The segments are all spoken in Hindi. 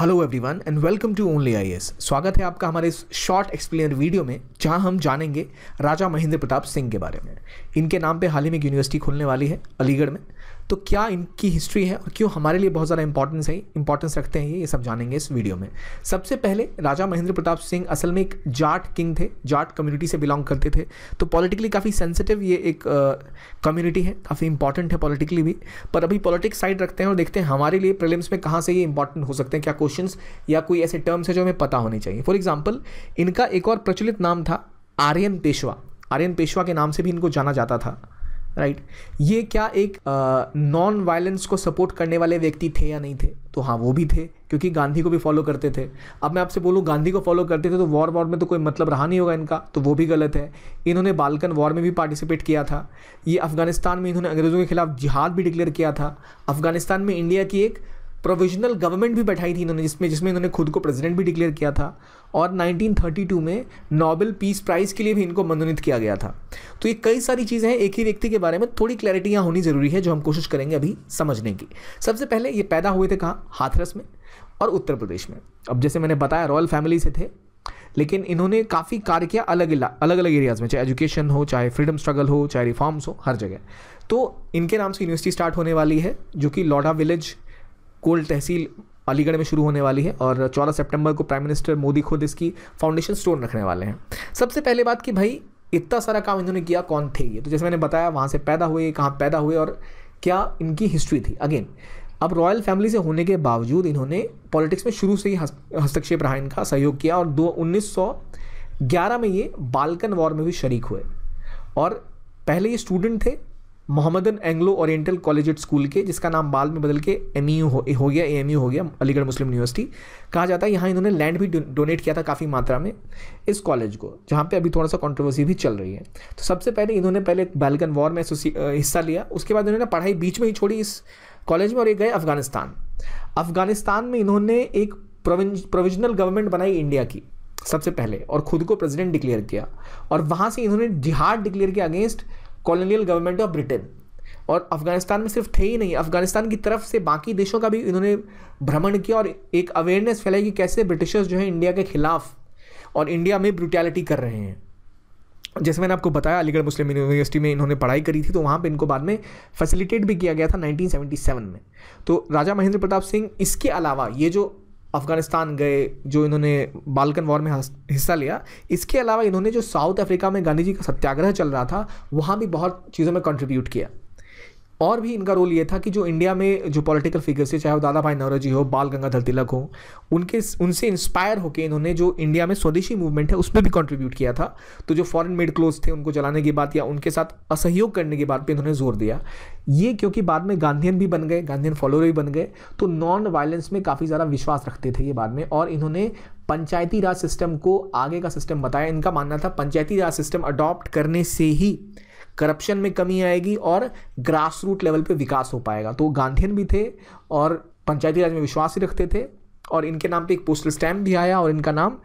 Hello everyone and welcome to only I स्वागत है आपका हमारे इस शॉर्ट एक्सप्लेनर वीडियो में जहां हम जानेंगे राजा महेंद्र प्रताप सिंह के बारे में इनके नाम पे हाल ही में एक यूनिवर्सिटी खुलने वाली है अलीगढ़ में तो क्या इनकी हिस्ट्री है और क्यों हमारे लिए बहुत ज़्यादा इंपॉर्टेंस है इंपॉर्टेंस रखते हैं ये ये सब जानेंगे इस वीडियो में सबसे पहले राजा महेंद्र प्रताप सिंह असल में एक जाट किंग थे जाट कम्युनिटी से बिलोंग करते थे तो पॉलिटिकली काफ़ी सेंसिटिव ये एक कम्युनिटी है काफ़ी इंपॉर्टेंट है पॉलिटिकली भी पर अभी पॉलिटिक्स साइड रखते हैं और देखते हैं हमारे लिए प्रिलिम्स में कहाँ से ये इंपॉर्टेंट हो सकते हैं क्या क्वेश्चन या कोई ऐसे टर्म्स है जो हमें पता होने चाहिए फॉर एग्जाम्पल इनका एक और प्रचलित नाम था आर्यन पेशवा आर्यन पेशवा के नाम से भी इनको जाना जाता था राइट right? ये क्या एक नॉन वायलेंस को सपोर्ट करने वाले व्यक्ति थे या नहीं थे तो हाँ वो भी थे क्योंकि गांधी को भी फॉलो करते थे अब मैं आपसे बोलूँ गांधी को फॉलो करते थे तो वॉर वॉर में तो कोई मतलब रहा नहीं होगा इनका तो वो भी गलत है इन्होंने बालकन वॉर में भी पार्टिसिपेट किया था ये अफगानिस्तान में इन्होंने अंग्रेज़ों के खिलाफ जिहाद भी डिक्लेयर किया था अफगानिस्तान में इंडिया की एक प्रोविजनल गवर्नमेंट भी बैठाई थी इन्होंने जिसमें जिसमें इन्होंने खुद को प्रेसिडेंट भी डिक्लेयर किया था और 1932 में नोबेल पीस प्राइज़ के लिए भी इनको मनोनीत किया गया था तो ये कई सारी चीज़ें हैं एक ही व्यक्ति के बारे में थोड़ी क्लैरिटी यहाँ होनी ज़रूरी है जो हम कोशिश करेंगे अभी समझने की सबसे पहले ये पैदा हुए थे कहाँ हाथरस में और उत्तर प्रदेश में अब जैसे मैंने बताया रॉयल फैमिली से थे लेकिन इन्होंने काफ़ी कार्य किया अलग अलग अलग एरियाज़ में चाहे एजुकेशन हो चाहे फ्रीडम स्ट्रगल हो चाहे रिफॉर्म्स हो हर जगह तो इनके नाम से यूनिवर्सिटी स्टार्ट होने वाली है जो कि लॉडा विलेज कोल तहसील अलीगढ़ में शुरू होने वाली है और 14 सितंबर को प्राइम मिनिस्टर मोदी खुद इसकी फाउंडेशन स्टोन रखने वाले हैं सबसे पहले बात कि भाई इतना सारा काम इन्होंने किया कौन थे ये तो जैसे मैंने बताया वहाँ से पैदा हुए कहाँ पैदा हुए और क्या इनकी हिस्ट्री थी अगेन अब रॉयल फैमिली से होने के बावजूद इन्होंने पॉलिटिक्स में शुरू से ही हस्तक्षेप रहा इनका सहयोग किया और दो उन्नीस में ये बालकन वॉर में भी शरीक हुए और पहले ये स्टूडेंट थे Mohammedan Anglo Oriental college school के जिसका नाम बाद में बदल के एम e हो, हो गया ए e हो गया अलीगढ़ मुस्लिम यूनिवर्सिटी कहा जाता है यहाँ इन्होंने लैंड भी डोनेट किया था काफ़ी मात्रा में इस कॉलेज को जहाँ पे अभी थोड़ा सा कंट्रोवर्सी भी चल रही है तो सबसे पहले इन्होंने पहले बैलकन वॉर में हिस्सा लिया उसके बाद इन्होंने पढ़ाई बीच में ही छोड़ी इस कॉलेज में और ये गए अफगानिस्तान अफगानिस्तान में इन्होंने एक प्रोविजनल गवर्नमेंट बनाई इंडिया की सबसे पहले और ख़ुद को प्रेसिडेंट डिक्लेयर किया और वहाँ से इन्होंने जिहाद डिक्लेयर किया against colonial government of Britain और अफगानिस्तान में सिर्फ थे ही नहीं अफगानिस्तान की तरफ से बाकी देशों का भी इन्होंने भ्रमण किया और एक अवेयरनेस फैलाई कि कैसे ब्रिटिशर्स जो है इंडिया के खिलाफ और इंडिया में ब्रुटैलिटी कर रहे हैं जैसे मैंने आपको बताया अलीगढ़ मुस्लिम यूनिवर्सिटी में इन्होंने पढ़ाई करी थी तो वहाँ पे इनको बाद में फैसिलिटेट भी किया गया था 1977 में तो राजा महेंद्र प्रताप सिंह इसके अलावा ये जो अफगानिस्तान गए जो इन्होंने बालकन वॉर में हिस्सा लिया इसके अलावा इन्होंने जो साउथ अफ्रीका में गांधी जी का सत्याग्रह चल रहा था वहाँ भी बहुत चीज़ों में कंट्रीब्यूट किया और भी इनका रोल ये था कि जो इंडिया में जो पॉलिटिकल फिगर्स थे चाहे वो दादा भाई नौरोजी हो बाल गंगाधर तिलक हो उनके उनसे इंस्पायर होकर इन्होंने जो इंडिया में स्वदेशी मूवमेंट है उस पर भी कॉन्ट्रीब्यूट किया था तो जो फॉरन मेड क्लोज थे उनको चलाने की बात या उनके साथ असहयोग करने की बात पर इन्होंने जोर दिया ये क्योंकि बाद में गांधीन भी बन गए गांधीन फॉलोअर भी बन गए तो नॉन वायलेंस में काफ़ी ज़्यादा विश्वास रखते थे ये बाद में और इन्होंने पंचायती राज सिस्टम को आगे का सिस्टम बताया इनका मानना था पंचायती राज सिस्टम अडॉप्ट करने से ही करप्शन में कमी आएगी और ग्रास रूट लेवल पे विकास हो पाएगा तो गांधीन भी थे और पंचायती राज में विश्वास ही रखते थे और इनके नाम पे एक पोस्टल स्टैम्प भी आया और इनका नाम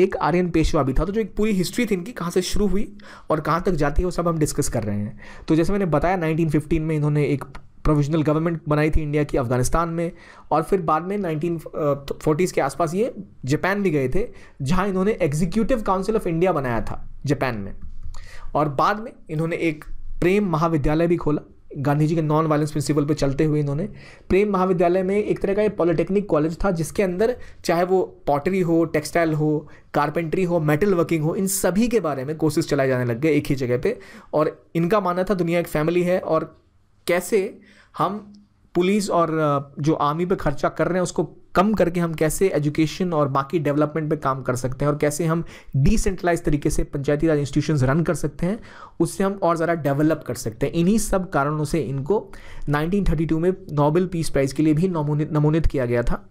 एक आर्यन पेशवा भी था तो जो एक पूरी हिस्ट्री थी इनकी कहाँ से शुरू हुई और कहाँ तक जाती है वो सब हम डिस्कस कर रहे हैं तो जैसे मैंने बताया 1915 में इन्होंने एक प्रोविजनल गवर्नमेंट बनाई थी इंडिया की अफगानिस्तान में और फिर बाद में नाइनटीन फोर्टीज़ uh, के आसपास ये जापान भी गए थे जहाँ इन्होंने एग्जीक्यूटिव काउंसिल ऑफ इंडिया बनाया था जापान में और बाद में इन्होंने एक प्रेम महाविद्यालय भी खोला गांधी जी के नॉन वायलेंस प्रिंसिपल पे चलते हुए इन्होंने प्रेम महाविद्यालय में एक तरह का ये पॉलिटेक्निक कॉलेज था जिसके अंदर चाहे वो पॉटरी हो टेक्सटाइल हो कारपेंट्री हो मेटल वर्किंग हो इन सभी के बारे में कोर्सेज चलाए जाने लग गए एक ही जगह पे और इनका मानना था दुनिया एक फैमिली है और कैसे हम पुलिस और जो आर्मी पे खर्चा कर रहे हैं उसको कम करके हम कैसे एजुकेशन और बाकी डेवलपमेंट पे काम कर सकते हैं और कैसे हम डिसेंट्रलाइज तरीके से पंचायती राज इंस्टीट्यूशन रन कर सकते हैं उससे हम और ज़्यादा डेवलप कर सकते हैं इन्हीं सब कारणों से इनको 1932 में नोबेल पीस प्राइज़ के लिए भी नमोनित किया गया था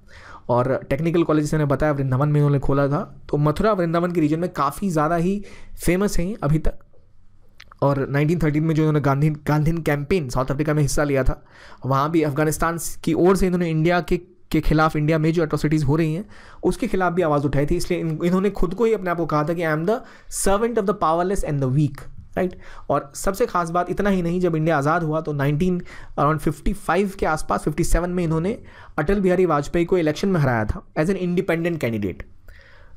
और टेक्निकल कॉलेज से उन्हें बताया वृंदावन में उन्होंने खोला था तो मथुरा वृंदावन के रीजन में काफ़ी ज़्यादा ही फेमस हैं अभी तक और 1913 में जो इन्होंने गांधी गांधीन कैंपेन साउथ अफ्रीका में हिस्सा लिया था वहाँ भी अफगानिस्तान की ओर से इन्होंने इंडिया के के खिलाफ इंडिया में जो एट्रोसिटीज़ हो रही हैं उसके खिलाफ भी आवाज़ उठाई थी इसलिए इन्होंने खुद को ही अपने आप को कहा था कि I am the servant of the powerless and the weak right और सबसे खास बात इतना ही नहीं जब इंडिया आज़ाद हुआ तो 19 अराउंड 55 के आसपास 57 में इन्होंने अटल बिहारी वाजपेयी को इलेक्शन में हराया था एज एन इंडिपेंडेंट कैंडिडेट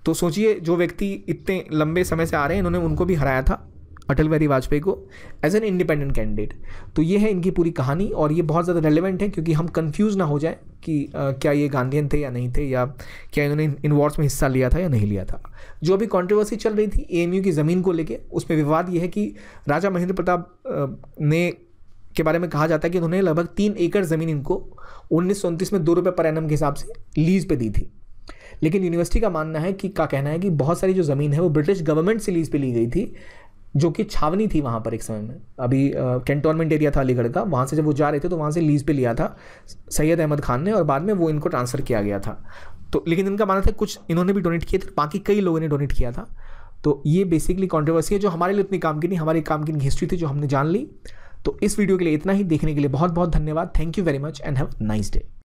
तो सोचिए जो व्यक्ति इतने लंबे समय से आ रहे हैं इन्होंने उनको भी हराया था अटल बिहारी वाजपेयी को एज एन इंडिपेंडेंट कैंडिडेट तो ये है इनकी पूरी कहानी और ये बहुत ज़्यादा रेलिवेंट है क्योंकि हम कन्फ्यूज़ ना हो जाए कि आ, क्या ये गांधीन थे या नहीं थे या क्या इन्होंने इन वॉर्स में हिस्सा लिया था या नहीं लिया था जो अभी कॉन्ट्रोवर्सी चल रही थी ए की ज़मीन को लेकर उसमें विवाद ये है कि राजा महेंद्र प्रताप ने के बारे में कहा जाता है कि उन्होंने लगभग तीन एकड़ ज़मीन इनको उन्नीस में दो रुपये पर एनम के हिसाब से लीज पे दी थी लेकिन यूनिवर्सिटी का मानना है कि का कहना है कि बहुत सारी जो ज़मीन है वो ब्रिटिश गवर्नमेंट से लीज पे ली गई थी जो कि छावनी थी वहाँ पर एक समय में अभी कैंटोनमेंट एरिया था अलीगढ़ का वहाँ से जब वो जा रहे थे तो वहाँ से लीज़ पे लिया था सैयद अहमद खान ने और बाद में वो इनको ट्रांसफ़र किया गया था तो लेकिन इनका मानना था कुछ इन्होंने भी डोनेट किए थे बाकी कई लोगों ने डोनेट किया था तो ये बेसिकली कॉन्ट्रोवर्सी है जो हमारे लिए उतनी काम की नहीं हमारी काम की हिस्ट्री थी जो हमने जान ली तो इस वीडियो के लिए इतना ही देखने के लिए बहुत बहुत धन्यवाद thank you very much and have nice day